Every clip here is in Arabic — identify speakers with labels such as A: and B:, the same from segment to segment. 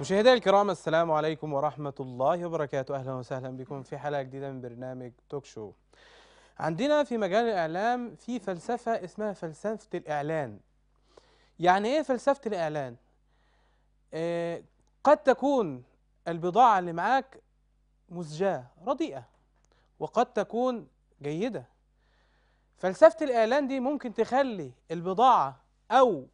A: مشاهدينا الكرام السلام عليكم ورحمة الله وبركاته أهلا وسهلا بكم في حلقة جديدة من برنامج توك شو عندنا في مجال الإعلام في فلسفة اسمها فلسفة الإعلان يعني إيه فلسفة الإعلان؟ آه قد تكون البضاعة اللي معاك مزجاة رديئة وقد تكون جيدة فلسفة الإعلان دي ممكن تخلي البضاعة أو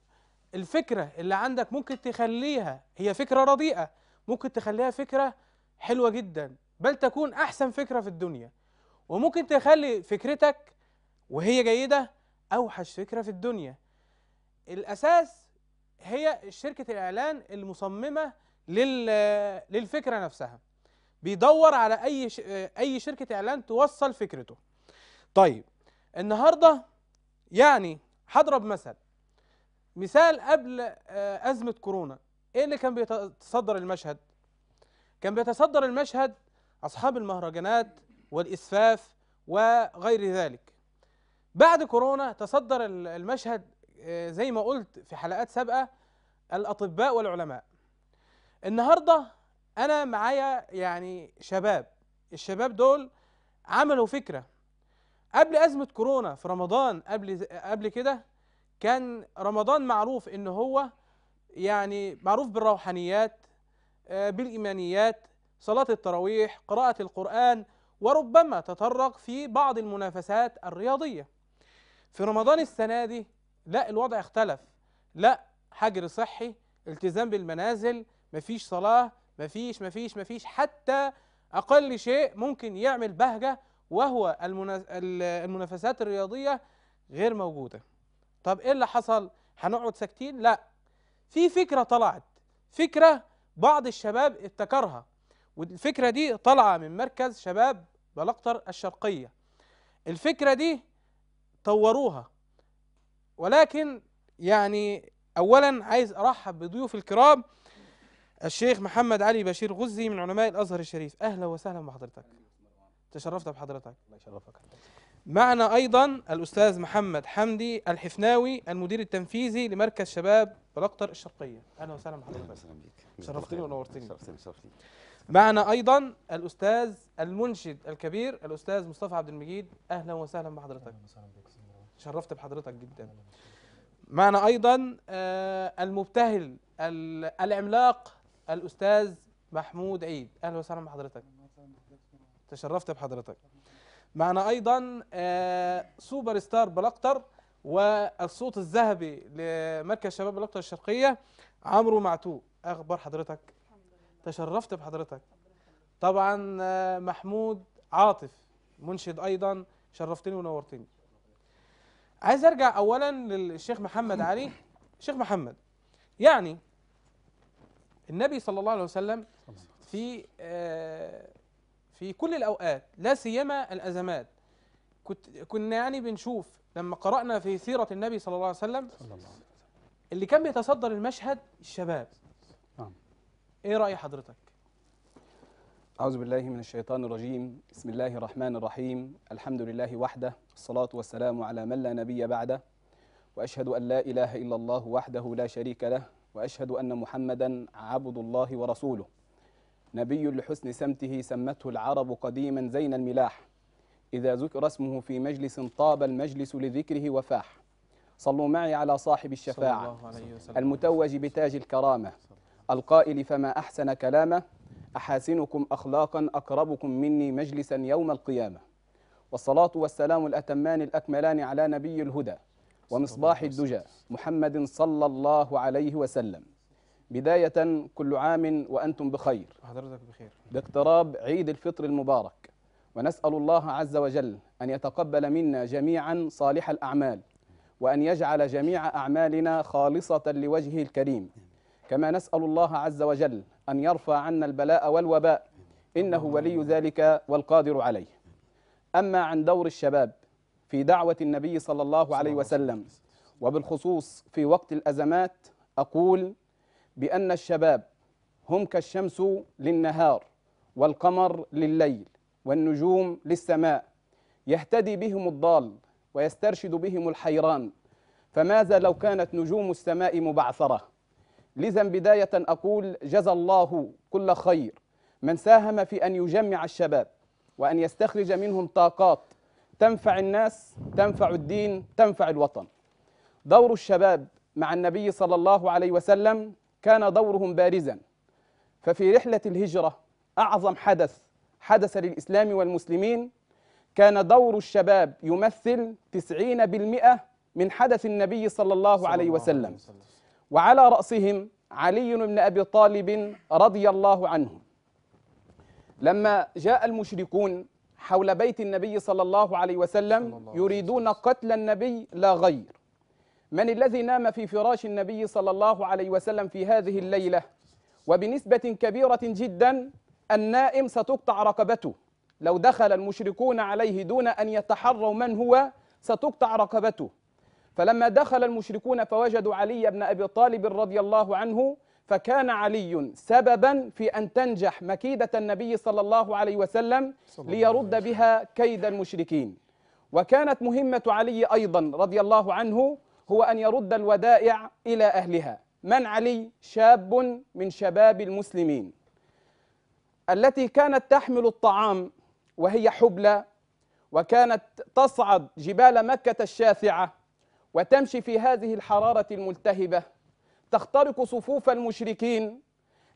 A: الفكرة اللي عندك ممكن تخليها هي فكرة رديئة ممكن تخليها فكرة حلوة جدا بل تكون أحسن فكرة في الدنيا وممكن تخلي فكرتك وهي جيدة أوحش فكرة في الدنيا الأساس هي شركة الإعلان المصممة للفكرة نفسها بيدور على أي أي شركة إعلان توصل فكرته طيب النهاردة يعني هضرب مثل مثال قبل آه، أزمة كورونا إيه اللي كان بيتصدر المشهد؟ كان بيتصدر المشهد أصحاب المهرجانات والإسفاف وغير ذلك بعد كورونا تصدر المشهد آه، زي ما قلت في حلقات سابقة الأطباء والعلماء النهاردة أنا معايا يعني شباب الشباب دول عملوا فكرة قبل أزمة كورونا في رمضان قبل قبل كده كان رمضان معروف ان هو يعني معروف بالروحانيات آه، بالايمانيات صلاه التراويح قراءه القران وربما تطرق في بعض المنافسات الرياضيه في رمضان السنه دي لا الوضع اختلف لا حجر صحي التزام بالمنازل مفيش صلاه مفيش مفيش مفيش حتى اقل شيء ممكن يعمل بهجه وهو المنافسات الرياضيه غير موجوده طب ايه اللي حصل هنقعد ساكتين لا في فكره طلعت فكره بعض الشباب ابتكرها والفكره دي طالعه من مركز شباب بلقطر الشرقيه الفكره دي طوروها ولكن يعني اولا عايز ارحب بضيوف الكرام الشيخ محمد علي بشير غزي من علماء الازهر الشريف اهلا وسهلا بحضرتك تشرفت بحضرتك الله يشرفك معنا ايضا الاستاذ محمد حمدي الحفناوي المدير التنفيذي لمركز شباب بلقطر الشرقيه اهلا وسهلا بحضرتك اهلا بيك شرفتني ونورتني شرفتني شرفتني معنا ايضا الاستاذ المنشد الكبير الاستاذ مصطفى عبد المجيد اهلا وسهلا بحضرتك اهلا وسهلا بك شرفت بحضرتك جدا معنا ايضا آه، المبتهل العملاق الاستاذ محمود عيد اهلا وسهلا بحضرتك تشرفت بحضرتك معنا أيضا آه، سوبر ستار بلقطر والصوت الذهبي لمركز شباب بلقطر الشرقية عمرو معتو أخبار حضرتك تشرفت بحضرتك طبعا آه، محمود عاطف منشد أيضا شرفتني ونورتني عايز أرجع أولا للشيخ محمد علي شيخ محمد يعني النبي صلى الله عليه وسلم في آه، في كل الأوقات لا سيما الأزمات كنت كنا يعني بنشوف لما قرأنا في سيرة النبي صلى الله عليه وسلم اللي كان بيتصدر المشهد الشباب نعم ايه رأي حضرتك؟
B: أعوذ بالله من الشيطان الرجيم بسم الله الرحمن الرحيم الحمد لله وحده الصلاة والسلام على من لا نبي بعده وأشهد أن لا إله إلا الله وحده لا شريك له وأشهد أن محمدا عبد الله ورسوله نبي لحسن سمته سمته العرب قديما زين الملاح إذا ذكر اسمه في مجلس طاب المجلس لذكره وفاح صلوا معي على صاحب الشفاعة المتوج بتاج الكرامة القائل فما أحسن كلامه أحاسنكم أخلاقا أقربكم مني مجلسا يوم القيامة والصلاة والسلام الأتمان الأكملان على نبي الهدى ومصباح الدجى محمد صلى الله عليه وسلم بداية كل عام وأنتم بخير
A: حضرتك بخير
B: باقتراب عيد الفطر المبارك ونسأل الله عز وجل أن يتقبل منا جميعا صالح الأعمال وأن يجعل جميع أعمالنا خالصة لوجهه الكريم كما نسأل الله عز وجل أن يرفع عنا البلاء والوباء إنه ولي ذلك والقادر عليه أما عن دور الشباب في دعوة النبي صلى الله عليه وسلم وبالخصوص في وقت الأزمات أقول بأن الشباب هم كالشمس للنهار والقمر لليل والنجوم للسماء يهتدي بهم الضال ويسترشد بهم الحيران فماذا لو كانت نجوم السماء مبعثرة لذا بداية أقول جزى الله كل خير من ساهم في أن يجمع الشباب وأن يستخرج منهم طاقات تنفع الناس تنفع الدين تنفع الوطن دور الشباب مع النبي صلى الله عليه وسلم كان دورهم بارزا ففي رحلة الهجرة أعظم حدث حدث للإسلام والمسلمين كان دور الشباب يمثل 90% من حدث النبي صلى الله عليه وسلم وعلى رأسهم علي بن أبي طالب رضي الله عنه لما جاء المشركون حول بيت النبي صلى الله عليه وسلم يريدون قتل النبي لا غير من الذي نام في فراش النبي صلى الله عليه وسلم في هذه الليلة وبنسبة كبيرة جدا النائم ستقطع رقبته لو دخل المشركون عليه دون أن يتحروا من هو ستقطع رقبته فلما دخل المشركون فوجدوا علي بن أبي طالب رضي الله عنه فكان علي سببا في أن تنجح مكيدة النبي صلى الله عليه وسلم ليرد بها كيد المشركين وكانت مهمة علي أيضا رضي الله عنه هو أن يرد الودائع إلى أهلها من علي شاب من شباب المسلمين التي كانت تحمل الطعام وهي حبلى وكانت تصعد جبال مكة الشاسعة وتمشي في هذه الحرارة الملتهبة تخترق صفوف المشركين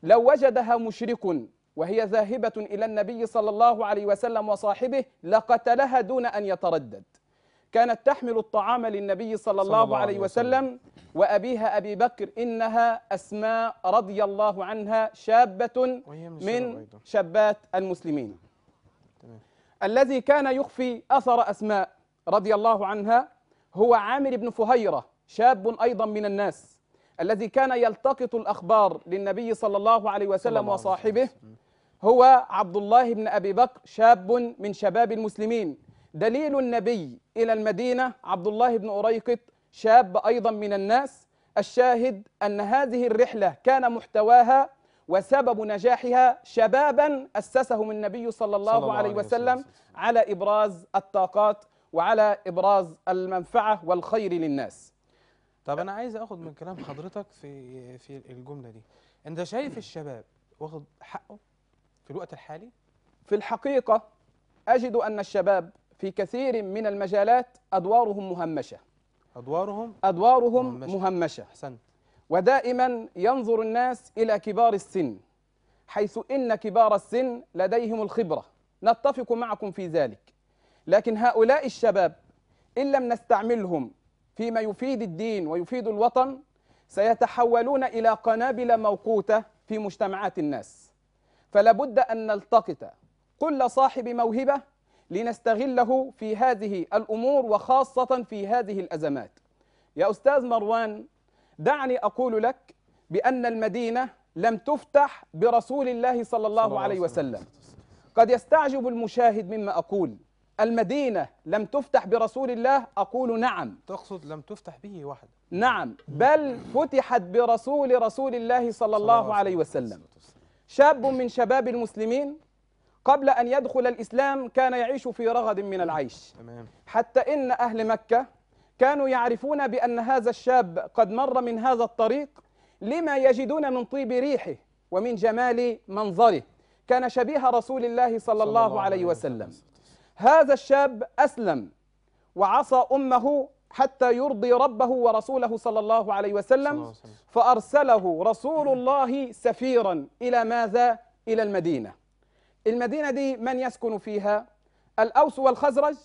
B: لو وجدها مشرك وهي ذاهبة إلى النبي صلى الله عليه وسلم وصاحبه لقتلها دون أن يتردد كانت تحمل الطعام للنبي صلى الله, عليه وسلم, وأبيها أبي بكر إنها أسماء رضي الله عنها شابة من شابات المسلمين الذي كان يخفي أثر أسماء رضي الله عنها هو عامر بن فهيرة شاب أيضا من الناس الذي كان يلتقط الأخبار للنبي صلى الله عليه وسلم وصاحبه هو عبد الله بن أبي بكر شاب من شباب المسلمين دليل النبي إلى المدينة عبد الله بن أريقط شاب أيضا من الناس الشاهد أن هذه الرحلة كان محتواها وسبب نجاحها شبابا أسسهم النبي صلى الله, صلى الله عليه, عليه وسلم, وسلم على إبراز الطاقات وعلى إبراز المنفعة والخير
A: للناس طب أنا عايز أخذ من كلام حضرتك في في الجملة دي أنت شايف
B: الشباب واخد حقه في الوقت الحالي؟ في الحقيقة أجد أن الشباب في كثير من المجالات أدوارهم مهمشة أدوارهم أدوارهم مهمشة, مهمشة. حسن. ودائما ينظر الناس إلى كبار السن حيث إن كبار السن لديهم الخبرة نتفق معكم في ذلك لكن هؤلاء الشباب إن لم نستعملهم فيما يفيد الدين ويفيد الوطن سيتحولون إلى قنابل موقوتة في مجتمعات الناس فلابد أن نلتقط كل صاحب موهبة لنستغله في هذه الأمور وخاصة في هذه الأزمات يا أستاذ مروان دعني أقول لك بأن المدينة لم تفتح برسول الله صلى الله عليه وسلم قد يستعجب المشاهد مما أقول المدينة لم تفتح برسول الله أقول نعم تقصد لم تفتح به واحد نعم بل فتحت برسول رسول الله صلى الله عليه وسلم شاب من شباب المسلمين قبل أن يدخل الإسلام كان يعيش في رغد من العيش تمام. حتى إن أهل مكة كانوا يعرفون بأن هذا الشاب قد مر من هذا الطريق لما يجدون من طيب ريحه ومن جمال منظره كان شبيه رسول الله صلى الله عليه وسلم هذا الشاب أسلم وعصى أمه حتى يرضي ربه ورسوله صلى الله عليه وسلم فأرسله رسول الله سفيرا إلى ماذا؟ إلى المدينة المدينة دي من يسكن فيها الأوس والخزرج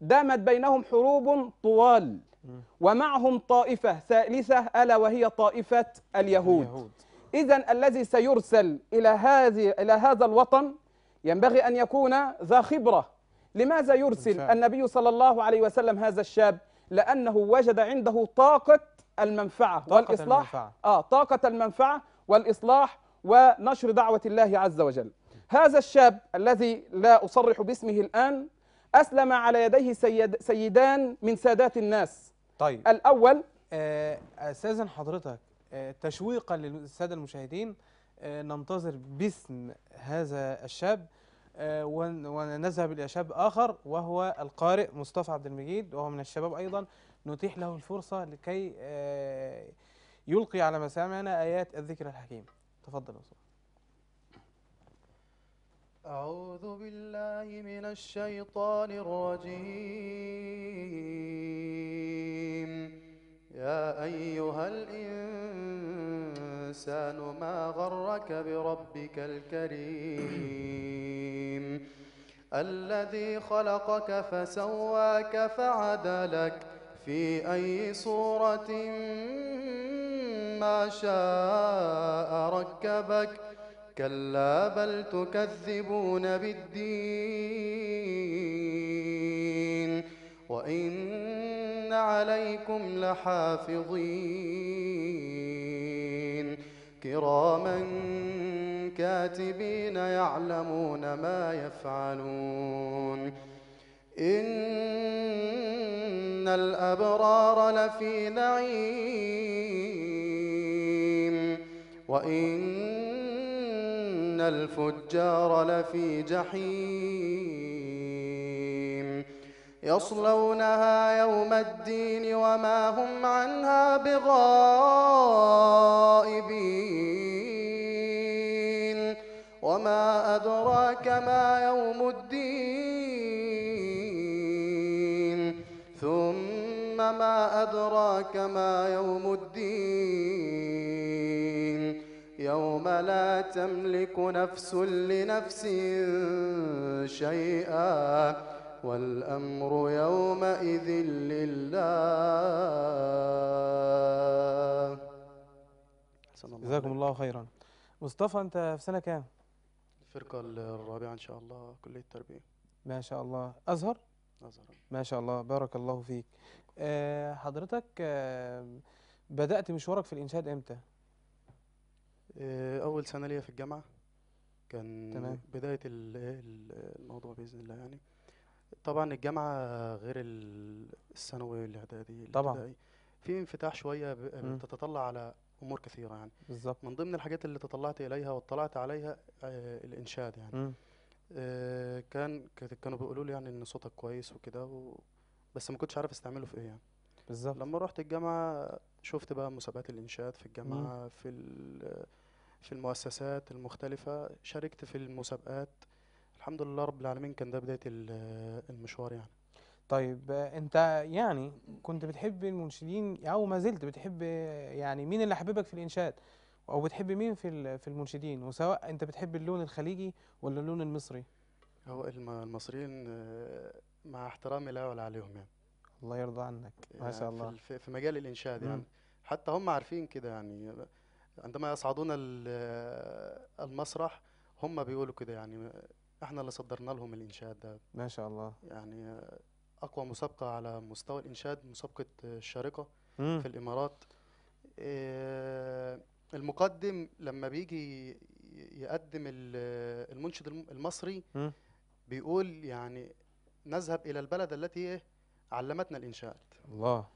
B: دامت بينهم حروب طوال ومعهم طائفة ثالثة ألا وهي طائفة اليهود إذا الذي سيرسل إلى هذه إلى هذا الوطن ينبغي أن يكون ذا خبرة لماذا يرسل النبي صلى الله عليه وسلم هذا الشاب لأنه وجد عنده طاقة المنفعة طاقة والإصلاح المنفعة. آه طاقة المنفعة والإصلاح ونشر دعوة الله عز وجل هذا الشاب الذي لا أصرح باسمه الآن أسلم على يديه سيد سيدان من سادات الناس طيب الأول آه، أستاذن حضرتك آه، تشويقا للسادة المشاهدين
A: آه، ننتظر باسم هذا الشاب ونذهب إلى شاب آخر وهو القارئ مصطفى عبد المجيد وهو من الشباب أيضا نتيح له الفرصة لكي يلقي على مسامعنا آيات الذكر الحكيم تفضل أستاذ
C: أعوذ بالله من الشيطان الرجيم يا أيها الإنسان ما غرك بربك الكريم الذي خلقك فسواك فعدلك في أي صورة ما شاء ركبك كلا بل تكذبون بالدين وإن عليكم لحافظين كراما كاتبين يعلمون ما يفعلون إن الأبرار لفي نعيم وإن إن الفجار لفي جحيم يصلونها يوم الدين وما هم عنها بغائبين وما أدراك ما يوم الدين ثم ما أدراك ما يوم الدين لا تملك نفس لنفس شيئا والأمر يومئذ لله جزاكم الله خيرا
A: مصطفى أنت في سنة كام؟
C: الفرقة الرابعة إن شاء الله كلية التربية
A: ما شاء الله أزهر؟ أزهر ما شاء الله بارك الله فيك آه، حضرتك آه، بدأت مشوارك في الإنشاد إمتى؟ آه،
C: اول سنه ليا في الجامعه كان تمام. بدايه الموضوع باذن الله يعني طبعا الجامعه غير الثانوي والاعدادي طبعا. في انفتاح شويه بتتطلع على امور كثيره يعني بالظبط من ضمن الحاجات اللي تطلعت اليها واطلعت عليها آه، الانشاد يعني م. آه، كان كانوا بيقولوا لي يعني ان صوتك كويس وكده بس ما كنتش عارف استعمله في ايه يعني بالظبط لما رحت الجامعة شفت بقى مسابقات الإنشاد في الجامعة في ال- في المؤسسات المختلفة شاركت في المسابقات الحمد لله رب العالمين كان ده بداية
A: المشوار يعني طيب انت يعني كنت بتحب المنشدين او ما زلت بتحب يعني مين اللي حببك في الانشاد او بتحب مين في في المنشدين وسواء انت بتحب اللون الخليجي ولا اللون المصري هو المصريين آه، مع احترامي لا ولا عليهم يعني الله يرضى عنك ما يعني شاء الله
C: في مجال الانشاد يعني حتى هم عارفين كده يعني عندما يصعدون المسرح هم بيقولوا كده يعني احنا اللي صدرنا لهم الانشاد ده ما شاء الله يعني اقوى مسابقه على مستوى الانشاد مسابقه الشارقه مم. في الامارات آه، المقدم لما بيجي يقدم المنشد المصري بيقول يعني نذهب الى البلد التي علمتنا الانشاد الله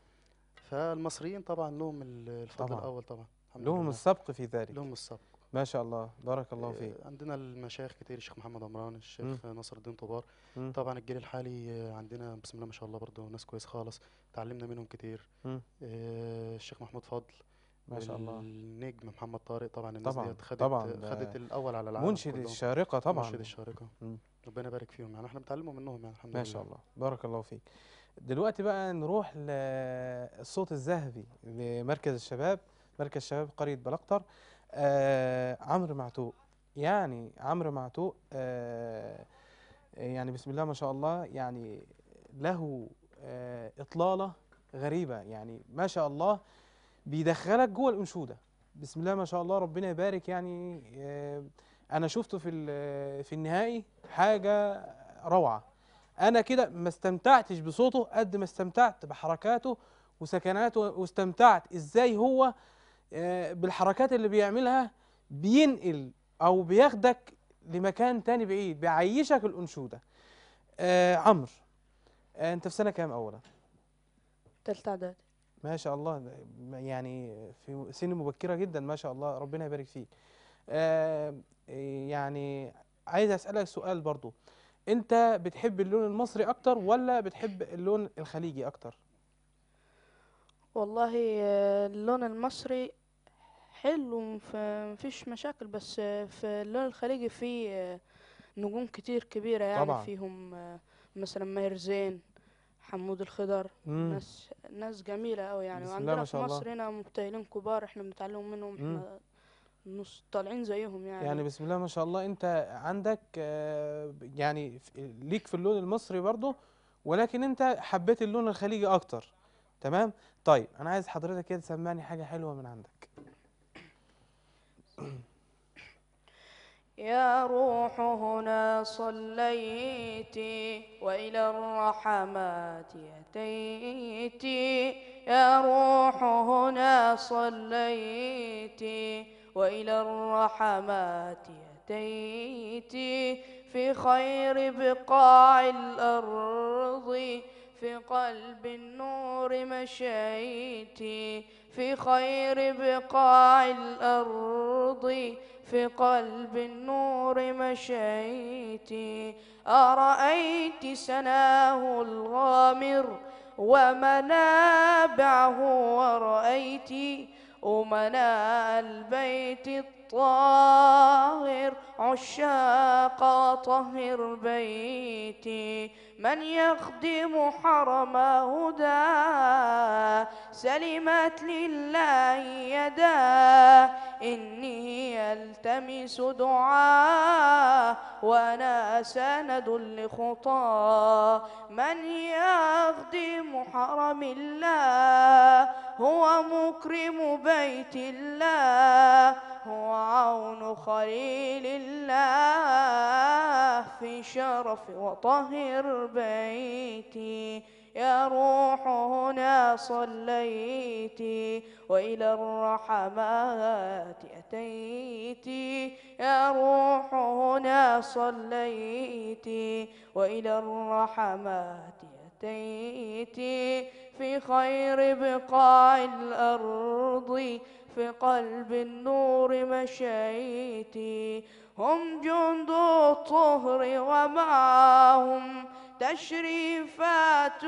C: فالمصريين طبعا لهم الفضل طبعًا. الاول طبعا
A: لهم السبق في ذلك لهم السبق ما شاء الله بارك الله آه، فيك
C: عندنا المشايخ كتير الشيخ محمد عمران الشيخ م. نصر الدين طبار م. طبعا الجيل الحالي آه، عندنا بسم الله ما شاء الله برضه ناس كويس خالص تعلمنا منهم كتير م. آه، الشيخ محمود فضل ما شاء الله النجم محمد طارق طبعا الناس طبعا دي خدت طبعا خدت الاول على العالم منشد الشارقه طبعا منشد الشارقه ربنا يبارك فيهم يعني احنا بنتعلموا منهم يعني الحمد لله ما شاء الله
A: بارك الله فيك دلوقتي بقى نروح للصوت الذهبي لمركز الشباب مركز شباب قرية بلقطر آه عمرو معتوق يعني عمرو معتوق آه يعني بسم الله ما شاء الله يعني له آه إطلالة غريبة يعني ما شاء الله بيدخلك جوه الأنشودة بسم الله ما شاء الله ربنا يبارك يعني آه أنا شفته في في النهائي حاجة روعة أنا كده ما استمتعتش بصوته قد ما استمتعت بحركاته وسكناته واستمتعت إزاي هو آه، بالحركات اللي بيعملها بينقل او بياخدك لمكان تاني بعيد بيعيشك الانشوده آه عمرو آه انت في سنه كام اولا تلت اعدادي ما شاء الله يعني في سن مبكره جدا ما شاء الله ربنا يبارك فيك آه يعني عايز اسالك سؤال برضو انت بتحب اللون المصري اكتر ولا بتحب اللون الخليجي اكتر
D: والله آه، اللون المصري حلو ومفيش مشاكل بس في اللون الخليجي في نجوم كتير كبيرة يعني طبعا فيهم مثلا ماهر زين حمود الخضر مم. ناس ناس جميلة أوي يعني وعندنا في مصر هنا مبتهلين كبار احنا بنتعلم منهم مم. احنا نص طالعين زيهم يعني يعني
A: بسم الله ما شاء الله انت عندك آه، يعني ليك في اللون المصري برضه ولكن انت حبيت اللون الخليجي اكتر تمام طيب انا عايز حضرتك كده تسمعني حاجه حلوه من عندك
D: يا روح هنا صليت وإلى الرحمات أتيت يا روح هنا صليت وإلى الرحمات أتيت في خير بقاع الأرض في قلب النور مشيتي في خير بقاع الأرض في قلب النور مشيتي أرأيت سناه الغامر ومنابعه ورأيت أمناء البيت الطاهر عشاق طهر بيتي من يخدم حرم هدى سلمت لله يداه إني ألتمس دعاء وأنا سند لخطاه من يخدم حرم الله هو مكرم بيت الله هو عون خليل الله في شرف وطهر بيتي يا روح هنا صليت وإلى الرحمات أتيت يا روح هنا صليت وإلى الرحمات أتيت في خير بقاع الأرض في قلب النور مشيت هم جند الطهر ومعهم تشريفات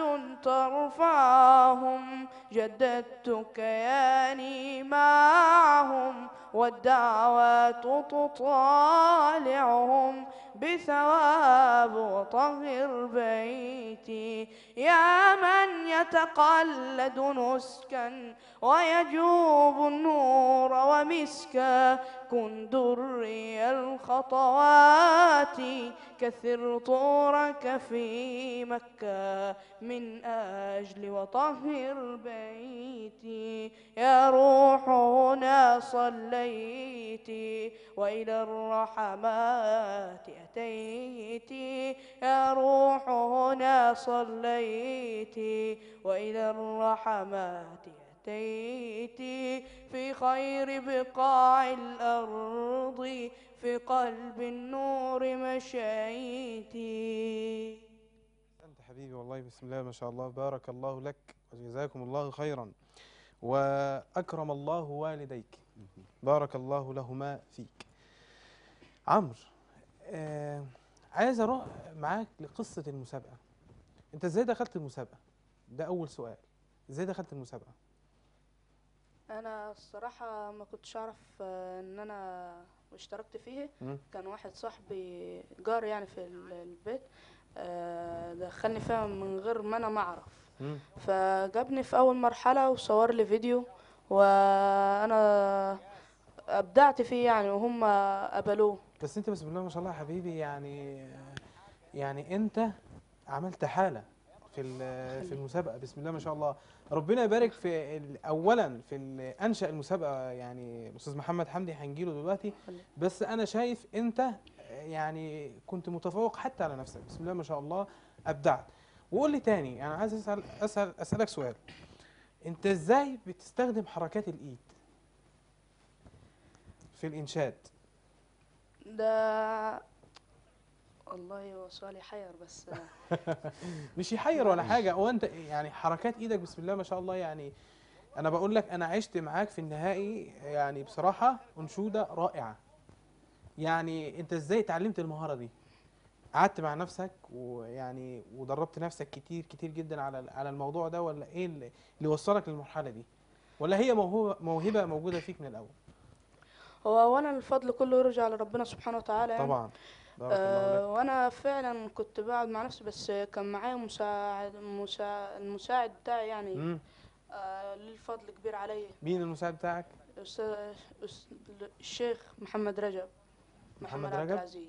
D: ترفعهم جددتك ياني معهم والدعوات تطالعهم بثواب طهر بيتي يا من يتقلد نسكا ويجوب النور ومسكا كن دري الخطوات كثر طورك في مكة من أجل وطهر بيتي يا روح هنا صليتي وإلى الرحمات أهديتي يا روح هنا صليتي وإلى الرحمات أتيتي في خير بقاع الأرض في قلب النور مشيتي
A: أنت حبيبي والله بسم الله ما شاء الله بارك الله لك وجزاكم الله خيرا وأكرم الله والديك بارك الله لهما فيك عمرو آه عايز اروح معاك لقصه المسابقه انت ازاي دخلت المسابقه ده اول سؤال ازاي دخلت المسابقه
D: انا الصراحه ما كنتش اعرف آه، ان انا اشتركت فيه مم. كان واحد صاحبي جار يعني في البيت آه، دخلني فيها من غير ما انا ما اعرف فجابني في اول مرحله وصور لي فيديو وانا ابدعت فيه يعني وهم قبلوه
A: بس انت بسم الله ما شاء الله يا حبيبي يعني يعني انت عملت حاله في في المسابقه بسم الله ما شاء الله ربنا يبارك في اولا في انشا المسابقه يعني استاذ محمد حمدي هنجي له دلوقتي بس انا شايف انت يعني كنت متفوق حتى على نفسك بسم الله ما شاء الله ابدعت وقول لي تاني انا عايز اسال اسال اسالك سؤال انت ازاي بتستخدم حركات الايد في الانشاد
D: ده والله هو سؤال يحير بس
A: مش يحير ولا حاجه هو انت يعني حركات ايدك بسم الله ما شاء الله يعني انا بقول لك انا عشت معاك في النهائي يعني بصراحه انشوده رائعه يعني انت ازاي اتعلمت المهاره دي قعدت مع نفسك ويعني ودربت نفسك كتير كتير جدا على على الموضوع ده ولا ايه اللي وصلك للمرحله دي ولا هي موهبه موهبه موجوده فيك من الاول
D: هو اولا الفضل كله يرجع لربنا سبحانه وتعالى يعني. طبعا أه وانا فعلا كنت بقعد مع نفسي بس كان معايا مساعد, مساعد المساعد بتاعي يعني آه ليه كبير عليا
A: مين المساعد بتاعك؟
D: أستاذ الشيخ محمد رجب
A: محمد, محمد رجب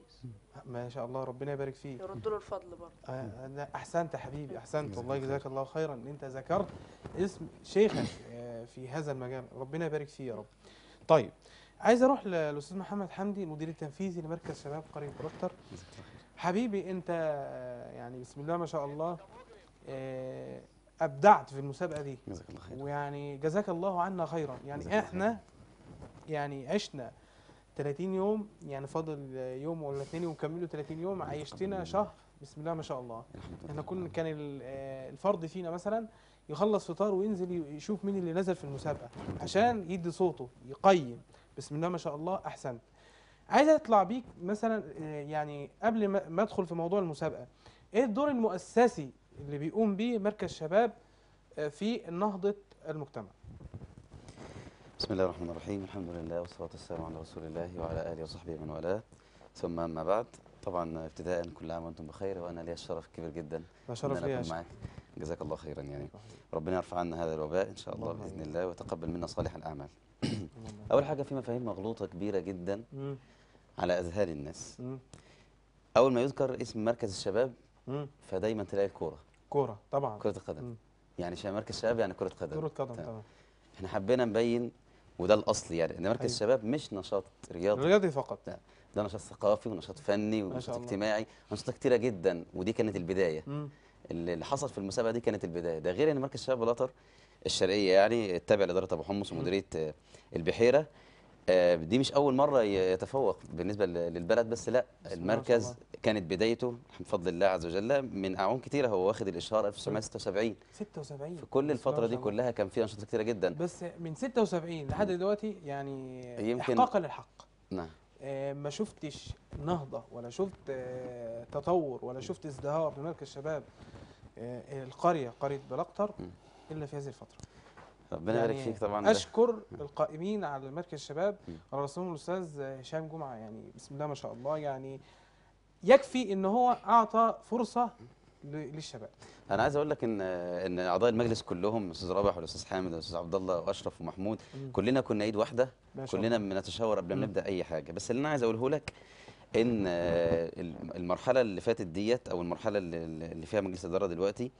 A: ما شاء الله ربنا يبارك فيه يرد له الفضل برضه آه احسنت يا حبيبي احسنت والله جزاك الله خيرا ان انت ذكرت اسم شيخك آه، في هذا المجال ربنا يبارك فيه يا رب طيب عايز اروح للاستاذ محمد حمدي المدير التنفيذي لمركز شباب قريه بروتر حبيبي انت يعني بسم الله ما شاء الله آه، ابدعت في المسابقه دي جزاك الله خير ويعني جزاك الله عنا خيرا يعني احنا يعني عشنا 30 يوم يعني فاضل يوم ولا يوم كملوا 30 يوم عيشتنا شهر بسم الله ما شاء الله احنا كنا كان آه، الفرد فينا مثلا يخلص فطار وينزل يشوف مين اللي نزل في المسابقه عشان يدي صوته يقيم بسم الله ما شاء الله احسنت عايز اطلع بيك مثلا آه، يعني قبل ما ادخل في موضوع المسابقه ايه الدور المؤسسي اللي بيقوم بيه مركز شباب آه، في نهضه المجتمع
E: بسم الله الرحمن الرحيم الحمد لله والصلاه والسلام على رسول الله وعلى اله وصحبه ومن والاه ثم اما بعد طبعا ابتداء كل عام وانتم بخير وانا لي الشرف الكبير جدا ده شرف لي معك جزاك الله خيرا يعني ربنا يرفع عنا هذا الوباء ان شاء الله باذن الله ويتقبل منا صالح الاعمال اول حاجه في مفاهيم مغلوطه كبيره جدا على اذهان الناس اول ما يذكر اسم مركز الشباب فدايما تلاقي الكوره
D: كوره طبعا كره القدم
E: يعني مركز الشباب يعني كره قدم كره قدم طبعا احنا حبينا نبين وده الاصل يعني ان مركز أيوة. الشباب مش نشاط رياضي رياضي فقط لا ده نشاط ثقافي ونشاط فني ونشاط اجتماعي انشطه كتيره جدا ودي كانت البدايه مم. اللي حصل في المسابقه دي كانت البدايه ده غير ان مركز الشباب بلاطر الشرقيه يعني التابع لاداره ابو حمص ومديريه آه، البحيره آه، دي مش اول مره يتفوق بالنسبه للبلد بس لا المركز كانت بدايته بفضل الله عز وجل من اعوام كتيره هو واخد الاشهار 1976
A: 76 في كل الفتره دي كلها
E: كان في انشطه كتيره جدا بس
A: من 76 لحد دلوقتي يعني يمكن احقاقا للحق نعم آه، ما شفتش نهضه ولا شفت تطور ولا شفت ازدهار في مركز شباب القريه قريه بلقطر إلا في هذه الفترة
E: ربنا يبارك يعني فيك طبعا اشكر
A: ده. القائمين على مركز الشباب على راسهم الاستاذ هشام جمعه يعني بسم الله ما شاء الله يعني يكفي ان هو اعطى فرصه للشباب
E: انا عايز اقول لك ان ان اعضاء المجلس كلهم الاستاذ رابح والاستاذ حامد والاستاذ عبد الله واشرف ومحمود كلنا كنا ايد واحده كلنا بنتشاور قبل ما نبدا اي حاجه بس اللي انا عايز اقوله لك ان آه، المرحله اللي فاتت ديت او المرحله اللي فيها مجلس الاداره دلوقتي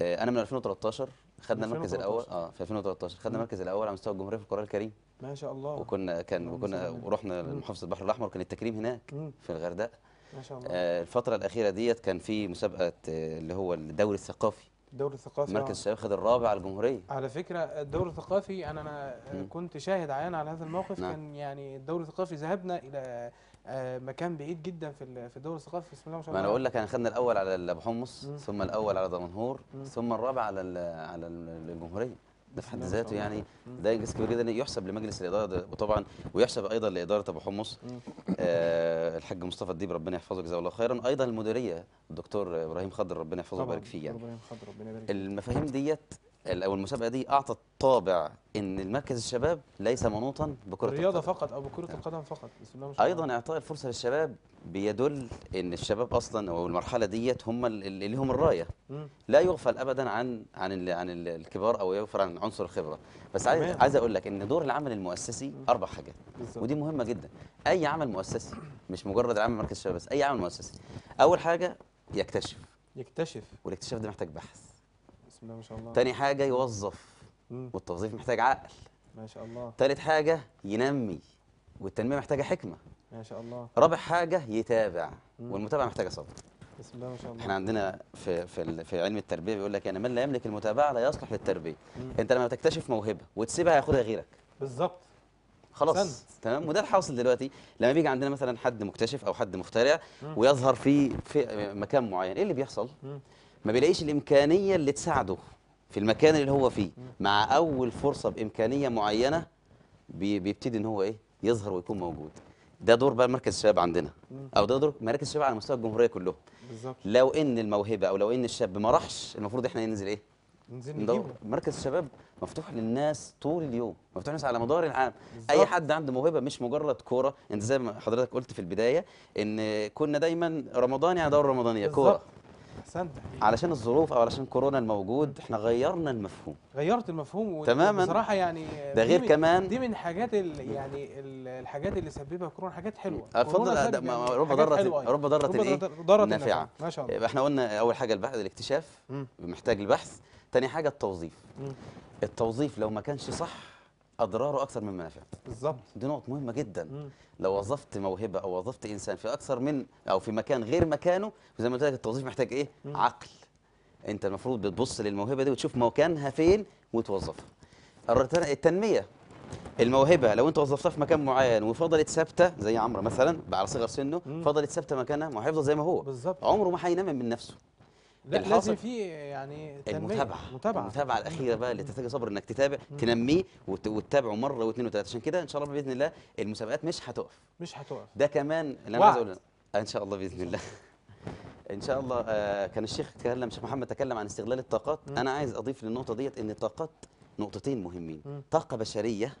E: آه، انا من 2013 خدنا المركز الاول اه في 2013 خدنا المركز الاول على مستوى الجمهوريه في القران الكريم ما شاء الله وكنا كان وكنا ورحنا لمحافظه البحر الاحمر كان التكريم هناك مم. في الغردقه ما شاء الله آه الفتره الاخيره ديت كان في مسابقه آه اللي هو الدوري الثقافي
A: الدوري الثقافي مركز الشباب
E: آه. خد الرابع على الجمهوريه
A: على فكره الدوري الثقافي انا انا مم. كنت شاهد عيان على هذا الموقف نعم. كان يعني الدوري الثقافي ذهبنا الى آه، مكان بعيد جدا في في الدوري الثقافي بسم الله ما شاء الله ما انا بقول لك
E: احنا خدنا الاول على ابو حمص ثم الاول على دمنهور ثم الرابع على على الجمهوريه ده في حد ذاته يعني ده انجاز كبير جدا يحسب لمجلس الاداره وطبعا ويحسب ايضا لاداره ابو حمص آه الحاج مصطفى الديب ربنا يحفظه جزاه الله خيرا ايضا المديريه الدكتور ابراهيم خضر ربنا يحفظه ويبارك فيه يعني ربنا يبارك المفاهيم ديت او المسابقه دي اعطت طابع ان المركز الشباب ليس منوطا بكره القدم
A: فقط او بكره يعني القدم فقط بسم الله ايضا
E: اعطاء الفرصه للشباب بيدل ان الشباب اصلا او المرحله ديت هم اللي لهم الرايه مم. لا يغفل ابدا عن عن عن الكبار او يغفل عن عنصر الخبره بس عايز عايز اقول لك ان دور العمل المؤسسي مم. اربع حاجات بالزبط. ودي مهمه جدا اي عمل مؤسسي مش مجرد عمل مركز الشباب بس اي عمل مؤسسي اول حاجه يكتشف يكتشف والاكتشاف ده محتاج بحث
A: بسم الله ما شاء الله تاني
E: حاجه يوظف مم. والتوظيف محتاج عقل ما شاء الله تالت حاجه ينمي والتنميه محتاجه حكمه ما شاء الله رابع حاجه يتابع مم. والمتابعه محتاجه صبر بسم الله ما شاء الله احنا عندنا في في في علم التربيه بيقول لك يعني من لا يملك المتابعه لا يصلح للتربيه مم. انت لما تكتشف موهبه وتسيبها ياخدها غيرك
A: بالظبط خلاص
E: تمام وده الحاصل دلوقتي لما بيجي عندنا مثلا حد مكتشف او حد مخترع ويظهر في في مكان معين ايه اللي بيحصل مم. ما بيلاقيش الامكانيه اللي تساعده في المكان اللي هو فيه مع اول فرصه بامكانيه معينه بيبتدي ان هو ايه يظهر ويكون موجود ده دور بقى مركز الشباب عندنا او ده دور مراكز الشباب على مستوى الجمهوريه كلهم بالظبط لو ان الموهبه او لو ان الشاب ما راحش المفروض احنا ننزل ايه ننزل مركز الشباب مفتوح للناس طول اليوم مفتوح للناس على مدار العام بالزبط. اي حد عنده موهبه مش مجرد كوره انت زي ما حضرتك قلت في البدايه ان كنا دايما رمضان يعني دور رمضانيه كوره احسنت علشان الظروف او علشان كورونا الموجود احنا غيرنا المفهوم
A: غيرت المفهوم تماما بصراحه يعني ده غير كمان دي من حاجات يعني الحاجات اللي سببها كورونا حاجات حلوه
E: أه، اتفضل يعني يعني. رب ضرت رب ضرت ايه ضاره نافعه ما شاء الله يبقى احنا قلنا اول حاجه البحث الاكتشاف محتاج البحث تاني حاجه التوظيف التوظيف لو ما كانش صح اضراره اكثر من منافعه بالظبط دي نقط مهمه جدا مم. لو وظفت موهبه او وظفت انسان في اكثر من او في مكان غير مكانه زي ما قلت لك التوظيف محتاج ايه مم. عقل انت المفروض بتبص للموهبه دي وتشوف مكانها فين وتوظفها التنميه الموهبه لو انت وظفتها في مكان معين وفضلت ثابته زي عمرو مثلا على صغر سنه فضلت ثابته مكانها ما هيفضل زي ما هو بالظبط عمره ما هينمي من نفسه لا لازم في
A: يعني تنمية المتابعه
E: المتابعه المتابعه الاخيره بقى اللي تحتاج صبر انك تتابع تنميه وتتابعه مره واثنين وثلاثه عشان كده ان شاء الله باذن الله المسابقات مش هتقف مش هتقف ده كمان اللي انا عايز اقوله آه، ان شاء الله باذن الله ان شاء الله آه كان الشيخ تكلم الشيخ محمد تكلم عن استغلال الطاقات انا عايز اضيف للنقطه ديت ان الطاقات نقطتين مهمين طاقه بشريه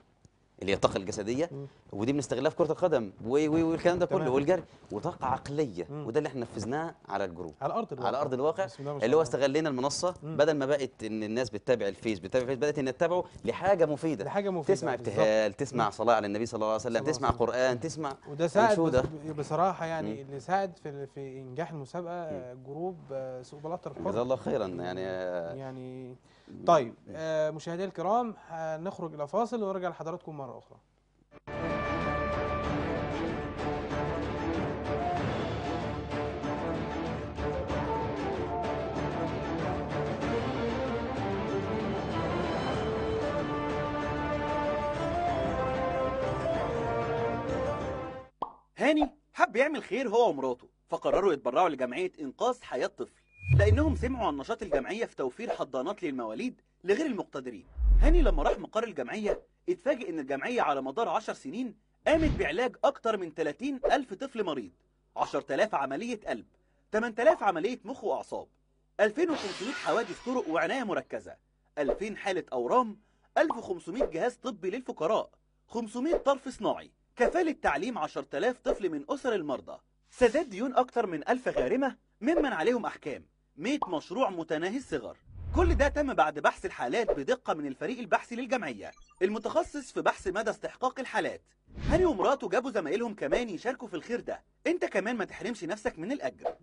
E: اللي هي الطاقه الجسديه ودي بنستغلها في كره القدم والكلام ده كله والجري وطاقه عقليه وده اللي احنا نفذناه على الجروب على ارض الواقع على ارض الواقع اللي هو استغلينا المنصه بدل ما بقت ان الناس بتتابع الفيس بتتابع الفيس بدات انها تتابعه لحاجه مفيده لحاجه مفيده تسمع ابتهال تسمع صلاه على النبي صلى الله عليه وسلم تسمع قران تسمع وده ساعد
A: بصراحه يعني اللي ساعد في في انجاح المسابقه جروب آه، سوق بلاطر
E: الحر جزاه الله خيرا يعني آه، يعني طيب
A: آه مشاهدينا الكرام هنخرج الى فاصل ونرجع لحضراتكم مره اخرى
F: هاني حب يعمل خير هو ومراته فقرروا يتبرعوا لجمعية إنقاذ حياة طفل لأنهم سمعوا عن نشاط الجمعية في توفير حضانات للمواليد لغير المقتدرين هاني لما راح مقر الجمعية اتفاجئ إن الجمعية على مدار 10 سنين قامت بعلاج أكتر من 30 ألف طفل مريض 10000 عملية قلب 8000 عملية مخ وأعصاب 2500 حوادث طرق وعناية مركزة 2000 حالة أورام 1500 جهاز طبي للفقراء 500 طرف صناعي كفالة تعليم 10000 طفل من أسر المرضى سداد ديون أكتر من 1000 غارمة ممن عليهم أحكام 100 مشروع متناهي الصغر كل ده تم بعد بحث الحالات بدقة من الفريق البحثي للجمعية المتخصص في بحث مدى استحقاق الحالات هاني ومراته جابوا زمايلهم كمان يشاركوا في الخير ده انت كمان ما تحرمش نفسك من الأجر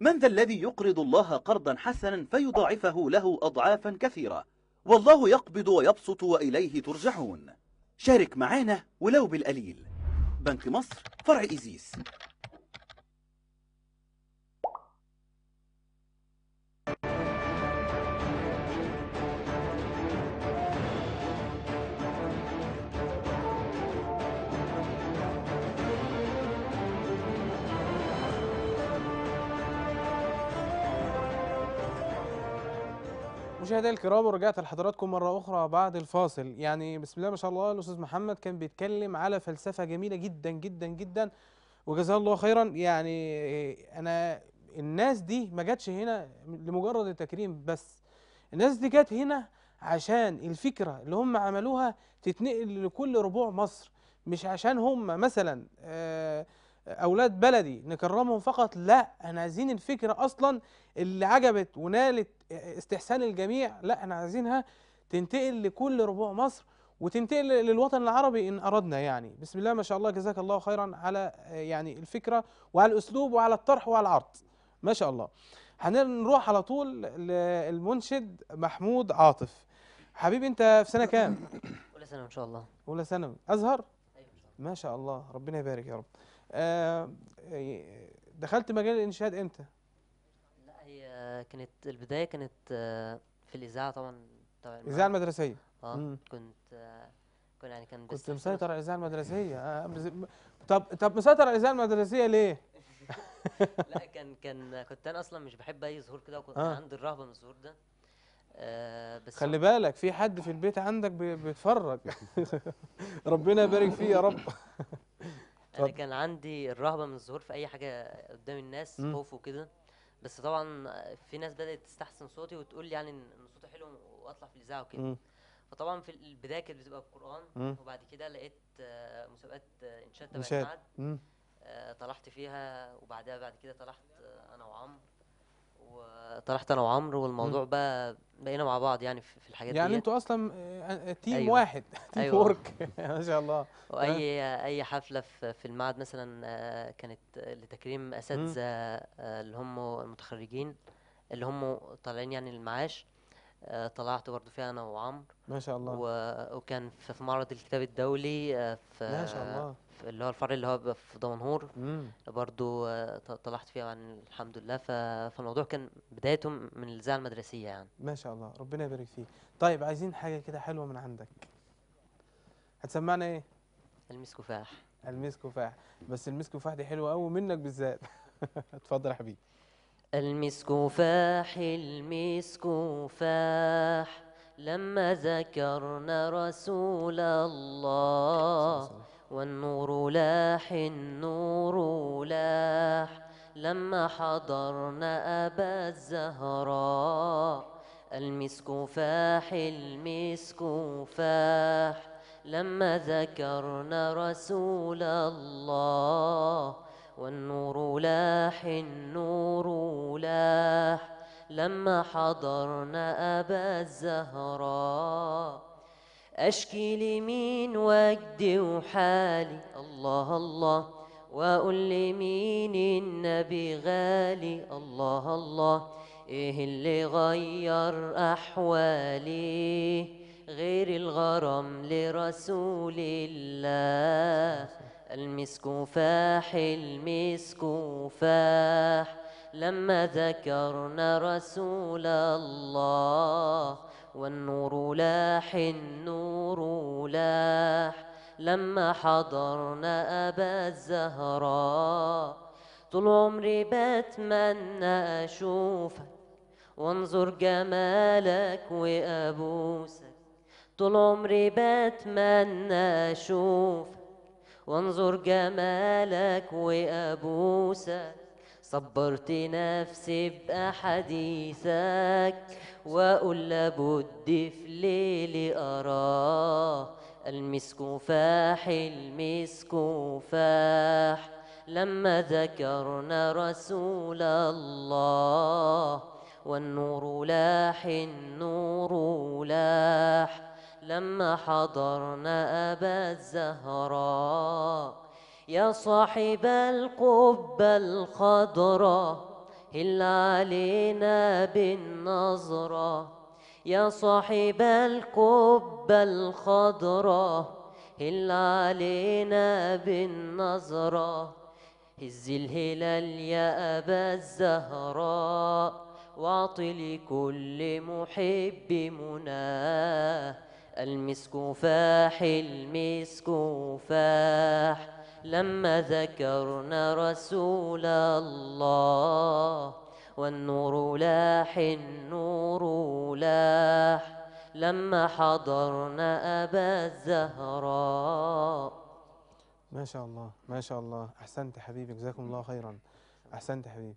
F: من ذا الذي يقرض الله قرضا حسنا فيضاعفه له أضعافا كثيرة والله يقبض ويبسط وإليه ترجعون شارك معانا ولو بالقليل بنك مصر فرع إيزيس
A: مشاهدينا الكرام ورجعت لحضراتكم مره اخرى بعد الفاصل يعني بسم الله ما شاء الله الاستاذ محمد كان بيتكلم على فلسفه جميله جدا جدا جدا وجزاه الله خيرا يعني انا الناس دي ما جاتش هنا لمجرد التكريم بس الناس دي جت هنا عشان الفكره اللي هم عملوها تتنقل لكل ربوع مصر مش عشان هم مثلا آه اولاد بلدي نكرمهم فقط لا احنا عايزين الفكره اصلا اللي عجبت ونالت استحسان الجميع لا احنا عايزينها تنتقل لكل ربوع مصر وتنتقل للوطن العربي ان اردنا يعني بسم الله ما شاء الله جزاك الله خيرا على يعني الفكره وعلى الاسلوب وعلى الطرح وعلى العرض ما شاء الله هنروح على طول للمنشد محمود عاطف حبيبي انت في سنه كام اولى ثانوي ان شاء الله اولى ثانوي ازهر ما شاء الله ربنا
G: يبارك يا رب آه، آه، دخلت مجال الانشاد امتى؟ لا هي كانت البدايه كانت آه، في الاذاعه طبعا طبعا الاذاعه المدرسيه اه كنت كنت يعني كان كنت مسيطر على
A: الاذاعه المدرسيه طب طب مسيطر على الاذاعه المدرسيه ليه؟ لا
G: كان كان كنت انا اصلا مش بحب اي ظهور كده وكنت آه. عندي الرهبه من الظهور ده آه بس خلي
A: بالك في حد في البيت عندك بيتفرج ربنا يبارك فيه يا رب
G: انا كان عندي الرهبه من الظهور في اي حاجه قدام الناس مم. خوف وكده بس طبعا في ناس بدات تستحسن صوتي وتقول لي يعني ان صوتي حلو واطلع في الاذاعه وكده فطبعا في البدايه كانت بتبقى بالقران وبعد كده لقيت آه، مسابقات انشاد تبع آه، طلعت فيها وبعدها بعد كده طلعت آه، انا وعمرو وطلعت انا وعمرو والموضوع بقى بقينا مع بعض يعني في الحاجات يعني دي يعني انتوا
A: اصلا تيم آه، آه، أيوة. واحد تيم أيوة. ورك ما شاء الله واي
G: اي حفله في المعهد مثلا آه، كانت لتكريم اساتذه اللي هم المتخرجين اللي هم طالعين يعني المعاش طلعت برضه فيها انا وعمرو ما شاء الله وكان في معرض الكتاب الدولي في ما شاء الله اللي هو الفرع اللي هو في دمنهور برضو آه، طلعت فيها الحمد لله فالموضوع كان بدايته من الاذاعه المدرسيه يعني
A: ما شاء الله ربنا يبارك فيك طيب عايزين حاجه كده حلوه من عندك هتسمعنا ايه الميس كفاح الميس
G: كفاح بس الميس كفاح دي حلوه قوي منك بالذات اتفضل يا حبيبي الميس كفاح الميس كفاح لما ذكرنا رسول الله والنور لاح النور لاح لما حضرنا أبا الزهراء المسك فاح المسك فاح لما ذكرنا رسول الله والنور لاح النور لاح لما حضرنا أبا الزهراء أشكي لمين وجدي وحالي الله الله وأقول لمين النبي غالي الله الله إيه اللي غير أحوالي غير الغرام لرسول الله المسك فاح المسك فاح لما ذكرنا رسول الله والنور لاح النور لاح لما حضرنا أبا الزهراء طول عمري بتمنى أشوفك وانظر جمالك وأبوسك طول عمري بتمنى أشوفك وانظر جمالك وأبوسك صبرت نفسي بأحاديثك وأقول لابد في ليلي أراه المسك فاح المسك فاح لما ذكرنا رسول الله والنور لاح النور لاح لما حضرنا أبا الزهراء يا صاحب القبة الخضراء هل علينا بالنظرة يا صاحب القبة الخضراء هل علينا بالنظرة هز الهلال يا أبا الزهراء واعطي لكل محب مناه المسك فاح المسك فاح لما ذكرنا رسول الله والنور لاح النور لاح لما حضرنا أبا الزهراء ما شاء الله
A: ما شاء الله أحسنت حبيبي جزاكم الله خيرا أحسنت حبيبي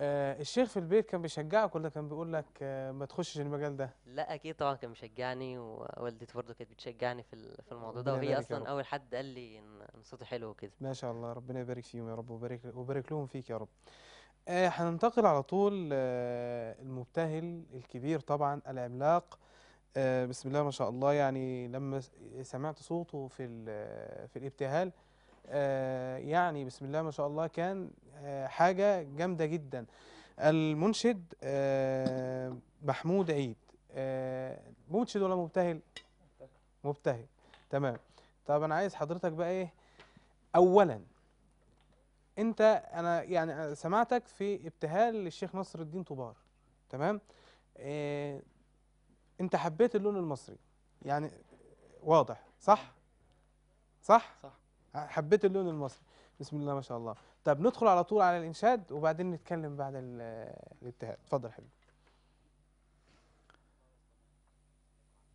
A: آه الشيخ في البيت كان بيشجعك ولا كان بيقول لك آه ما تخشش المجال ده؟
G: لا اكيد طبعا كان بيشجعني ووالدتي برضه كانت بتشجعني في في الموضوع ده وهي اصلا اول حد قال لي ان صوتي حلو وكده.
A: ما شاء الله ربنا يبارك فيهم يا رب ويبارك ويبارك لهم فيك يا رب. آه، هننتقل على طول آه، المبتهل الكبير طبعا العملاق آه، بسم الله ما شاء الله يعني لما سمعت صوته في في الابتهال يعني بسم الله ما شاء الله كان حاجة جامدة جدا المنشد محمود عيد منشد ولا مبتهل مبتهل تمام طب انا عايز حضرتك بقى ايه اولا انت انا يعني سمعتك في ابتهال للشيخ نصر الدين طوبار تمام إيه انت حبيت اللون المصري يعني واضح صح صح صح حبيت اللون المصري بسم الله ما شاء الله طب ندخل على طول على الانشاد وبعدين نتكلم بعد الابتهال اتفضل حبيبي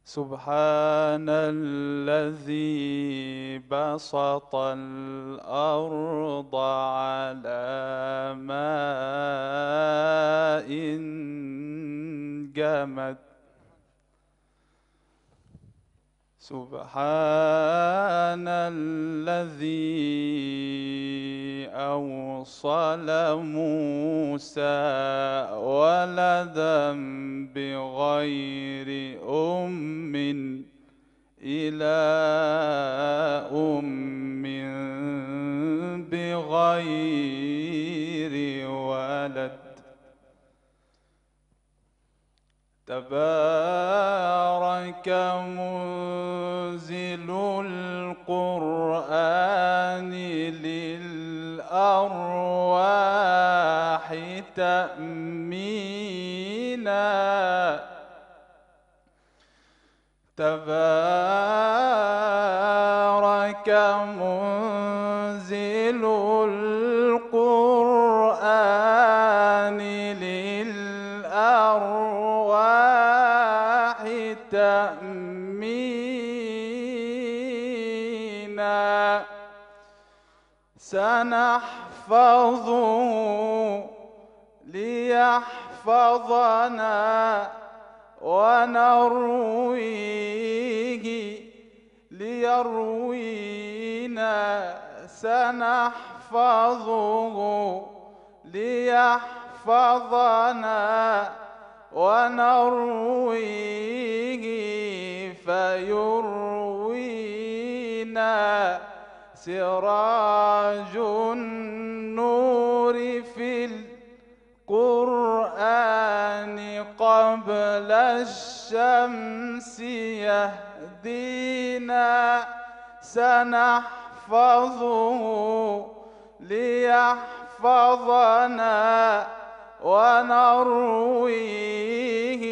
H: سبحان الذي بسط الأرض على ماء جمد سبحان الذي أوصل موسى ولدا بغير أم إلى أم بغير ولد تبارك منزل القرآن لله الأرواح تأمينا تبارك سنحفظه ليحفظنا ونرويه ليروينا سنحفظه ليحفظنا ونرويه فيروينا سراج النور في القرآن قبل الشمس يهدينا سنحفظه ليحفظنا ونرويه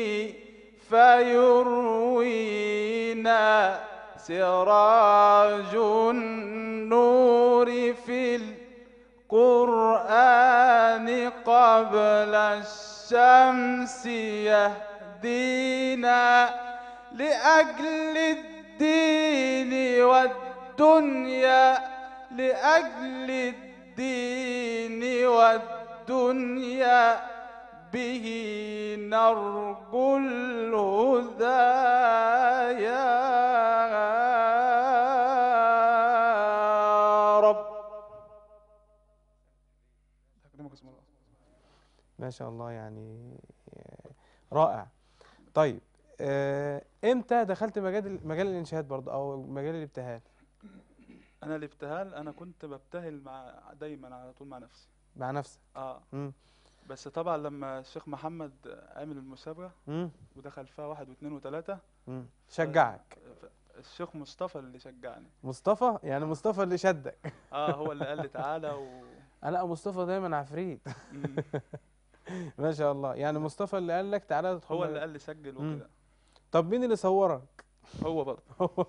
H: فيروينا سراج الطور في القرآن قبل الشمس يهدينا لأجل الدين والدنيا لأجل الدين والدنيا به نرجو الهدى يا
A: ما شاء الله يعني آه، رائع طيب آه، امتى دخلت مجال مجال الانشاءات برضه او مجال الابتهال
H: انا الابتهال انا كنت ببتهل مع دايما على طول مع نفسي مع نفسك اه مم. بس طبعا لما الشيخ محمد عمل المسابقه ودخل فيها واحد واثنين وثلاثه
A: آه، شجعك
H: الشيخ مصطفى اللي شجعني
A: مصطفى يعني مصطفى اللي شدك اه هو
H: اللي قال لي تعالى و
A: انا مصطفى دايما عفريت ما شاء الله يعني مصطفى اللي قال لك تعالى تدخل هو اللي قال لي سجل وكده طب مين اللي صورك هو برضه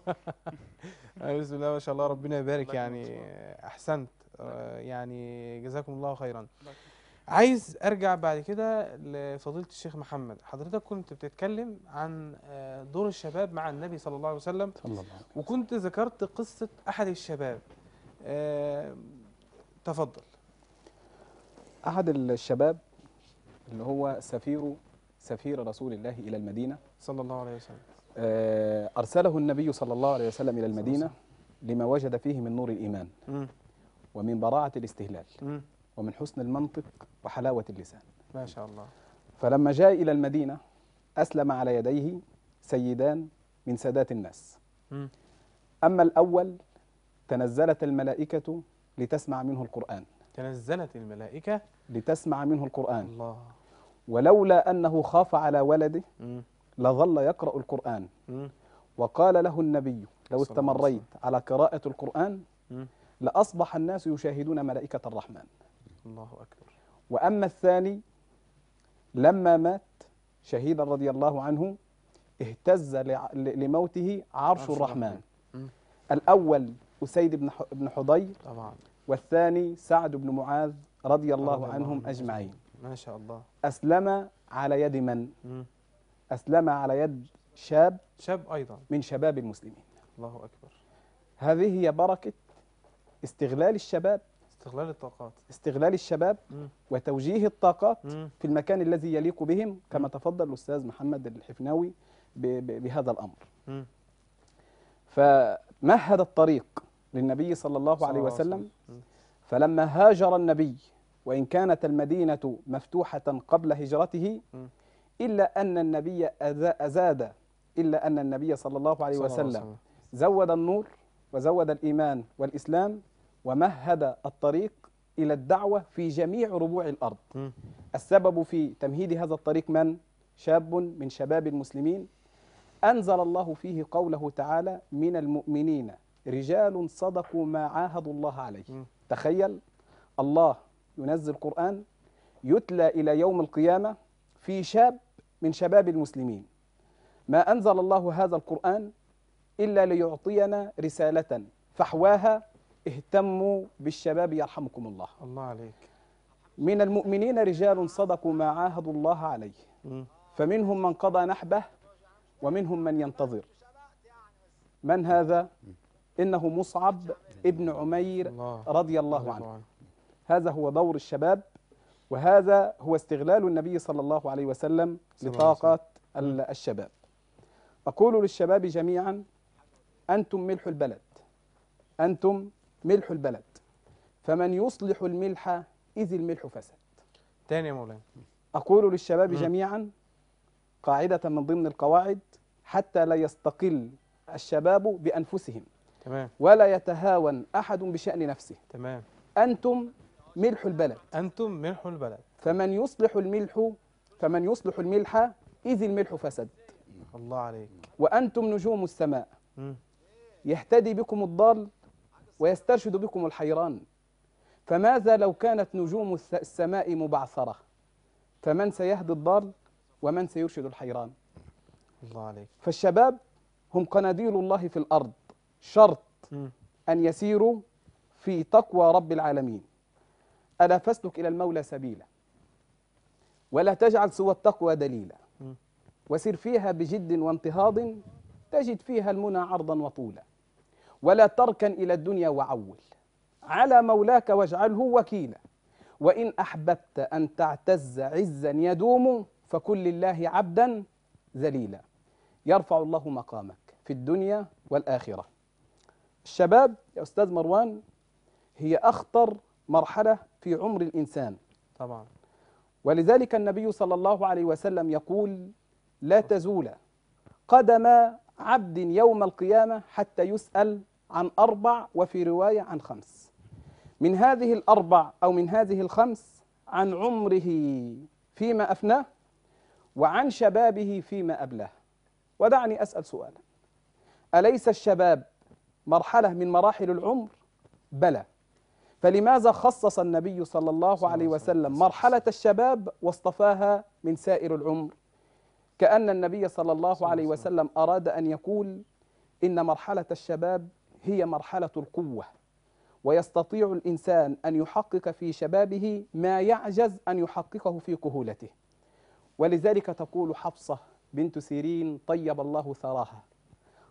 A: آه، بسم الله ما شاء الله ربنا يبارك يعني احسنت آه، يعني جزاكم الله خيرا عايز ارجع بعد كده لفضيله الشيخ محمد حضرتك كنت بتتكلم عن آه، دور الشباب مع النبي صلى الله عليه وسلم وكنت ذكرت قصه احد الشباب
B: تفضل احد الشباب اللي هو سفير سفير رسول الله إلى المدينة صلى الله عليه وسلم آه، أرسله النبي صلى الله عليه وسلم إلى المدينة لما وجد فيه من نور الإيمان ومن براعة الاستهلال ومن حسن المنطق وحلاوة اللسان ما شاء الله فلما جاء إلى المدينة أسلم على يديه سيدان من سادات الناس أما الأول تنزلت الملائكة لتسمع منه القرآن
A: تنزلت الملائكة
B: لتسمع منه القرآن الله ولولا أنه خاف على ولده لظل يقرأ القرآن وقال له النبي لو استمريت على قراءة القرآن لأصبح الناس يشاهدون ملائكة الرحمن
A: الله أكبر
B: وأما الثاني لما مات شهيدا رضي الله عنه اهتز لموته عرش الرحمن الأول أسيد بن حضير طبعا والثاني سعد بن معاذ رضي الله عنهم أجمعين ما شاء الله أسلم على يد من؟ مم. أسلم على يد شاب شاب أيضا من شباب المسلمين الله أكبر هذه هي بركة استغلال الشباب
A: استغلال الطاقات
B: استغلال الشباب مم. وتوجيه الطاقات مم. في المكان الذي يليق بهم كما تفضل الأستاذ محمد الحفناوي بهذا الأمر فمهد الطريق للنبي صلى الله عليه وسلم فلما هاجر النبي وإن كانت المدينة مفتوحة قبل هجرته إلا أن النبي أزاد إلا أن النبي صلى الله عليه وسلم زود النور وزود الإيمان والإسلام ومهد الطريق إلى الدعوة في جميع ربوع الأرض السبب في تمهيد هذا الطريق من؟ شاب من شباب المسلمين أنزل الله فيه قوله تعالى من المؤمنين رجال صدقوا ما عاهدوا الله عليه تخيل الله ينزل قرآن يتلى إلى يوم القيامة في شاب من شباب المسلمين ما أنزل الله هذا القرآن إلا ليعطينا رسالة فحواها اهتموا بالشباب يرحمكم الله الله عليك من المؤمنين رجال صدقوا ما عاهدوا الله عليه فمنهم من قضى نحبه ومنهم من ينتظر من هذا؟ إنه مصعب ابن عمير رضي الله عنه هذا هو دور الشباب وهذا هو استغلال النبي صلى الله عليه وسلم لطاقة الشباب أقول للشباب جميعا أنتم ملح البلد أنتم ملح البلد فمن يصلح الملح إذ الملح فسد تاني يا مولانا أقول للشباب جميعا قاعدة من ضمن القواعد حتى لا يستقل الشباب بأنفسهم تمام ولا يتهاون أحد بشأن نفسه تمام أنتم ملح البلد أنتم ملح البلد فمن يصلح الملح فمن يصلح الملح إذ الملح فسد الله عليك وأنتم نجوم السماء م. يهتدي بكم الضال ويسترشد بكم الحيران فماذا لو كانت نجوم السماء مبعثرة فمن سيهدي الضال ومن سيرشد الحيران الله عليك فالشباب هم قناديل الله في الأرض شرط م. أن يسيروا في تقوى رب العالمين ألا فاسلك إلى المولى سبيلا ولا تجعل سوى التقوى دليلا وسر فيها بجد وانتهاض تجد فيها المنى عرضا وطولا ولا تركن إلى الدنيا وعول على مولاك واجعله وكيلا وإن أحببت أن تعتز عزا يدوم فكن لله عبدا ذليلا يرفع الله مقامك في الدنيا والآخرة الشباب يا أستاذ مروان هي أخطر مرحلة في عمر الإنسان طبعا ولذلك النبي صلى الله عليه وسلم يقول لا تزول قدم عبد يوم القيامة حتى يسأل عن أربع وفي رواية عن خمس من هذه الأربع أو من هذه الخمس عن عمره فيما أفناه وعن شبابه فيما أبلاه ودعني أسأل سؤالا أليس الشباب مرحلة من مراحل العمر؟ بلى فلماذا خصص النبي صلى الله عليه وسلم مرحلة الشباب واصطفاها من سائر العمر كأن النبي صلى الله عليه وسلم أراد أن يقول إن مرحلة الشباب هي مرحلة القوة ويستطيع الإنسان أن يحقق في شبابه ما يعجز أن يحققه في كهولته ولذلك تقول حفصة بنت سيرين طيب الله ثراها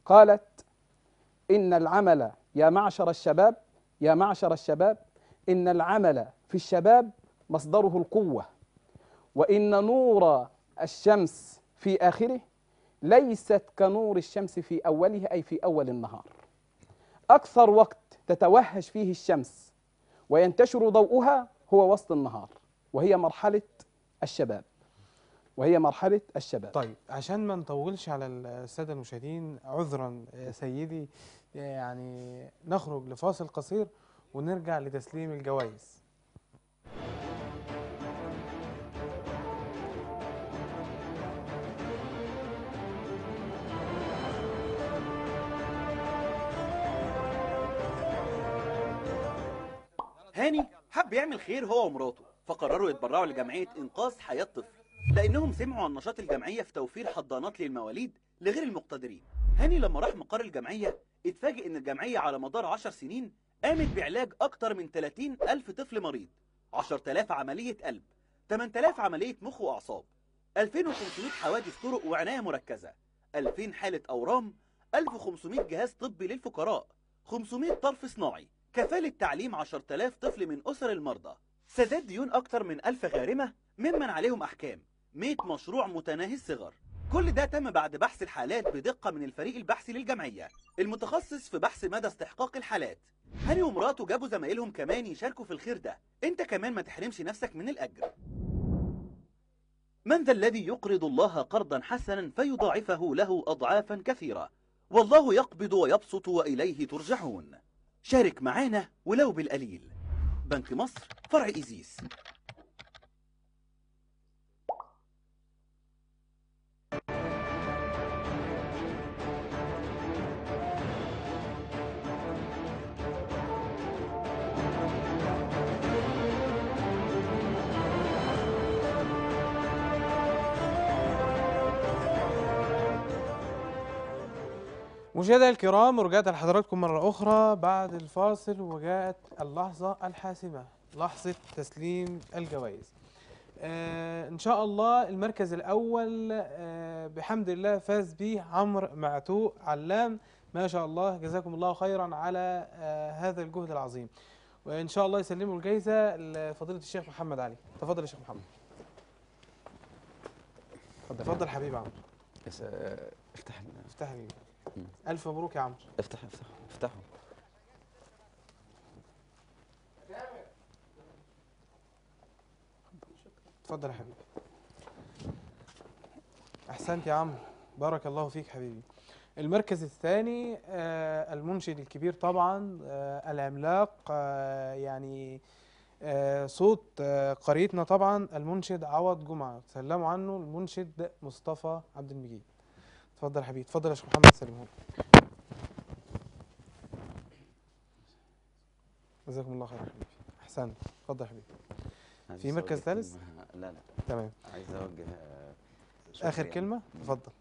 B: قالت إن العمل يا معشر الشباب يا معشر الشباب إن العمل في الشباب مصدره القوة وإن نور الشمس في آخره ليست كنور الشمس في أوله أي في أول النهار أكثر وقت تتوهج فيه الشمس وينتشر ضوءها هو وسط النهار وهي مرحلة الشباب وهي مرحلة الشباب طيب
A: عشان ما نطولش على السادة المشاهدين عذرا سيدي يعني نخرج لفاصل قصير ونرجع لتسليم الجوائز
F: هاني حب يعمل خير هو ومراته فقرروا يتبرعوا لجمعية إنقاذ حياة طفل لأنهم سمعوا عن نشاط الجمعية في توفير حضانات للمواليد لغير المقتدرين هاني لما راح مقر الجمعية اتفاجئ ان الجمعية على مدار 10 سنين قامت بعلاج اكتر من 30 الف طفل مريض 10000 عملية قلب 8000 عملية مخ واعصاب 2500 حوادث طرق وعناية مركزة 2000 حالة اورام 1500 جهاز طبي للفقراء 500 طرف صناعي كفالة تعليم 10000 طفل من اسر المرضى سداد ديون اكتر من 1000 غارمة ممن عليهم احكام 100 مشروع متناهي الصغر كل ده تم بعد بحث الحالات بدقة من الفريق البحثي للجمعية المتخصص في بحث مدى استحقاق الحالات هاني ومراته جابوا زمايلهم كمان يشاركوا في الخير ده انت كمان ما تحرمش نفسك من الأجر من ذا الذي يقرض الله قرضا حسنا فيضاعفه له أضعافا كثيرة والله يقبض ويبسط وإليه ترجعون شارك معانا ولو بالقليل بنك مصر فرع إيزيس
A: مشاهدينا الكرام رجعت لحضراتكم مرة أخرى بعد الفاصل وجاءت اللحظة الحاسمة لحظة تسليم الجوائز آه إن شاء الله المركز الأول آه بحمد الله فاز به عمرو معتوق علام ما شاء الله جزاكم الله خيرا على آه هذا الجهد العظيم وإن شاء الله يسلموا الجائزة لفضيلة الشيخ محمد علي تفضل يا شيخ محمد تفضل تفضل حبيبي عمرو آه، افتح افتح لي الف مبروك يا عمرو افتح افتح افتحوا اتفضل يا حبيبي احسنت يا عمرو بارك الله فيك حبيبي المركز الثاني آه المنشد الكبير طبعا آه العملاق آه يعني آه، صوت آه، قريتنا طبعا المنشد عوض جمعة سلموا عنه المنشد مصطفى عبد المجيد اتفضل يا حبيبي اتفضل يا شيخ محمد سلمهم جزاكم الله خير يا حبيبي احسنت اتفضل يا حبيبي في مركز ثالث لا لا تمام عايز اوجه
E: اخر يعني. كلمه اتفضل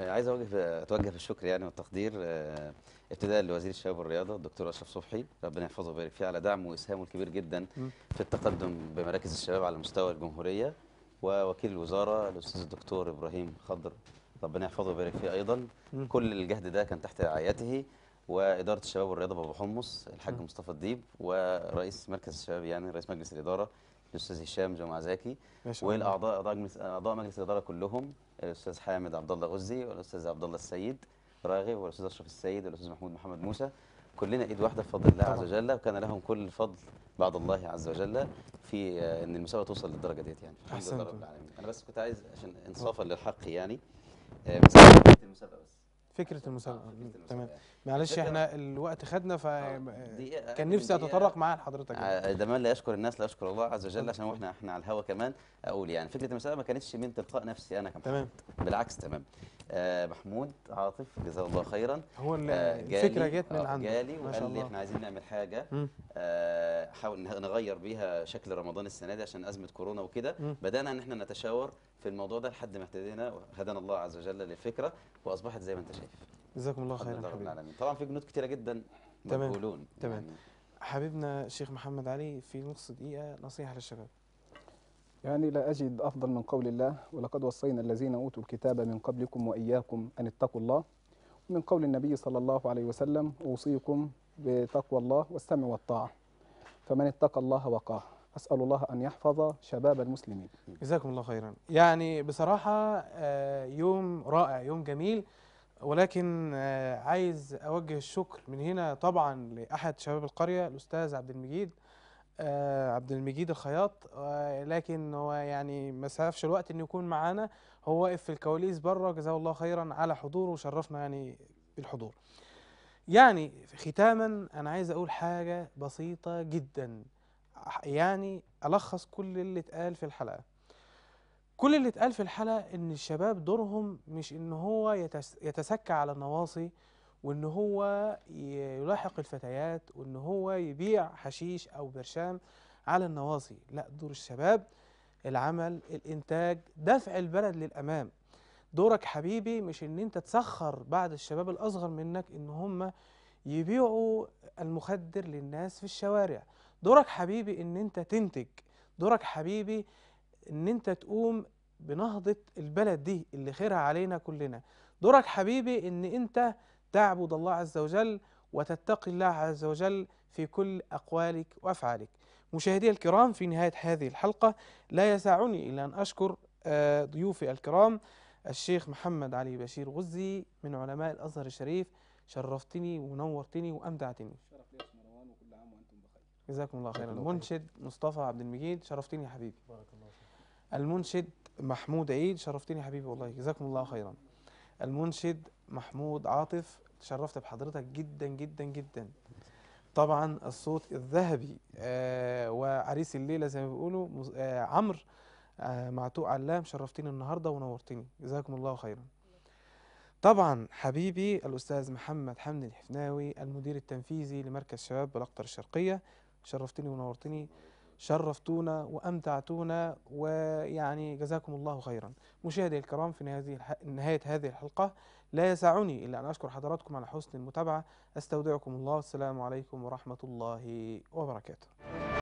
E: آه، عايز اوجه اتوجه بالشكر يعني والتقدير آه، ابتداء لوزير الشباب والرياضه الدكتور اشرف صبحي ربنا يحفظه ويبارك فيه على دعمه واسهامه الكبير جدا في التقدم بمراكز الشباب على مستوى الجمهوريه ووكيل الوزاره الاستاذ الدكتور ابراهيم خضر ربنا يحفظه ويبارك فيه ايضا مم. كل الجهد ده كان تحت رعايته واداره الشباب والرياضه بابا حمص الحاج مصطفى الديب ورئيس مركز الشباب يعني رئيس مجلس الاداره الاستاذ هشام جمع زكي والاعضاء اعضاء مجلس اعضاء مجلس الاداره كلهم الاستاذ حامد عبد الله غزي والاستاذ عبد الله السيد راغب والاستاذ اشرف السيد والاستاذ محمود محمد موسى كلنا ايد واحده بفضل الله عز وجل وكان لهم كل الفضل بعد الله عز وجل في آه، ان المساواه توصل للدرجه ديت يعني الحمد لله رب العالمين انا بس كنت عايز عشان انصافا للحق يعني آه، فكره
A: المسابقه تمام معلش احنا الوقت خدنا ف آه، آه، كان نفسي اتطرق معاه لحضرتك
E: ده لا يشكر الناس لا يشكر الله عز وجل عشان احنا احنا على الهوا كمان اقول يعني فكره المسابقه ما كانتش من تلقاء نفسي انا كمان تمام بالعكس تمام آه، محمود عاطف جزاه الله خيرا هو آه، الفكره جت من آه، عنده جالي وقال لي احنا عايزين نعمل حاجه حاول نغير بيها شكل رمضان السنه دي عشان ازمه كورونا وكده بدانا ان احنا نتشاور في الموضوع ده لحد ما اهتدينا هدانا الله عز وجل للفكره واصبحت زي ما انت شايف
A: جزاكم الله خيرا رب العالمين
E: طبعا في جنود كتيره جدا مقبولون تمام تمام يعني
A: حبيبنا الشيخ محمد علي في نص دقيقه نصيحه للشباب
B: يعني لا أجد أفضل من قول الله ولقد وصينا الذين أوتوا الكتاب من قبلكم وإياكم أن اتقوا الله ومن قول النبي صلى الله عليه وسلم أوصيكم بتقوى الله والسمع والطاعة فمن اتقى الله وقاه أسأل الله أن يحفظ شباب المسلمين جزاكم الله خيرا
A: يعني بصراحة آه، يوم رائع يوم جميل ولكن آه، عايز أوجه الشكر من هنا طبعا لأحد شباب القرية الأستاذ عبد المجيد آه، عبد المجيد الخياط آه، لكن هو يعني ما سعفش الوقت انه يكون معانا هو واقف في الكواليس بره جزاه الله خيرا على حضوره وشرفنا يعني بالحضور يعني ختاما انا عايز اقول حاجه بسيطه جدا يعني الخص كل اللي اتقال في الحلقه كل اللي اتقال في الحلقه ان الشباب دورهم مش ان هو يتسكى على النواصي وان هو يلاحق الفتيات وان هو يبيع حشيش او برشام على النواصي لا دور الشباب العمل الانتاج دفع البلد للامام دورك حبيبي مش ان انت تسخر بعد الشباب الاصغر منك ان هم يبيعوا المخدر للناس في الشوارع دورك حبيبي ان انت تنتج دورك حبيبي ان انت تقوم بنهضة البلد دي اللي خيرها علينا كلنا دورك حبيبي ان انت تعبد الله عز وجل وتتقي الله عز وجل في كل أقوالك وأفعالك مشاهدي الكرام في نهاية هذه الحلقة لا يسعني إلا أن أشكر آه، ضيوفي الكرام الشيخ محمد علي بشير غزي من علماء الأزهر الشريف شرفتني ونورتني وأمتعتني لي مروان وكل عام وأنتم بخير جزاكم الله خيرا المنشد مصطفى عبد المجيد شرفتني يا حبيبي بارك الله فيك المنشد محمود عيد شرفتني يا حبيبي والله جزاكم الله خيرا المنشد محمود عاطف تشرفت بحضرتك جدا جدا جدا طبعا الصوت الذهبي آه، وعريس الليله زي ما بيقولوا آه، عمرو آه، معتوق علام شرفتني النهارده ونورتني جزاكم الله خيرا طبعا حبيبي الاستاذ محمد حمدي الحفناوي المدير التنفيذي لمركز شباب بالاقطر الشرقيه شرفتني ونورتني شرفتونا وامتعتونا ويعني جزاكم الله خيرا مشاهدي الكرام في نهايه هذه الحلقه لا يسعني إلا أن أشكر حضراتكم على حسن المتابعة أستودعكم الله والسلام عليكم ورحمة الله وبركاته